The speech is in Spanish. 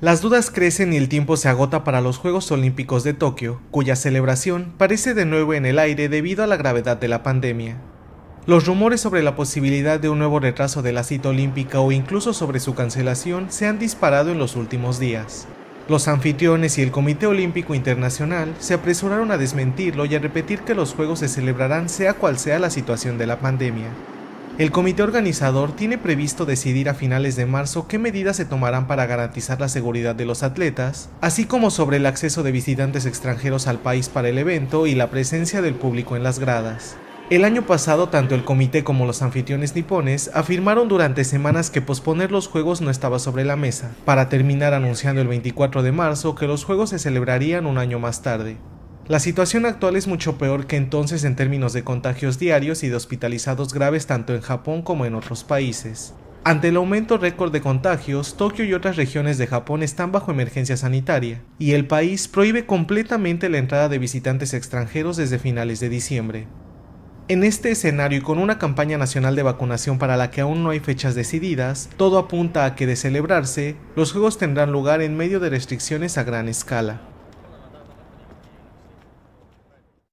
Las dudas crecen y el tiempo se agota para los Juegos Olímpicos de Tokio, cuya celebración parece de nuevo en el aire debido a la gravedad de la pandemia. Los rumores sobre la posibilidad de un nuevo retraso de la cita olímpica o incluso sobre su cancelación se han disparado en los últimos días. Los anfitriones y el Comité Olímpico Internacional se apresuraron a desmentirlo y a repetir que los Juegos se celebrarán sea cual sea la situación de la pandemia. El comité organizador tiene previsto decidir a finales de marzo qué medidas se tomarán para garantizar la seguridad de los atletas, así como sobre el acceso de visitantes extranjeros al país para el evento y la presencia del público en las gradas. El año pasado, tanto el comité como los anfitriones nipones afirmaron durante semanas que posponer los Juegos no estaba sobre la mesa, para terminar anunciando el 24 de marzo que los Juegos se celebrarían un año más tarde. La situación actual es mucho peor que entonces en términos de contagios diarios y de hospitalizados graves tanto en Japón como en otros países. Ante el aumento récord de contagios, Tokio y otras regiones de Japón están bajo emergencia sanitaria, y el país prohíbe completamente la entrada de visitantes extranjeros desde finales de diciembre. En este escenario y con una campaña nacional de vacunación para la que aún no hay fechas decididas, todo apunta a que de celebrarse, los Juegos tendrán lugar en medio de restricciones a gran escala.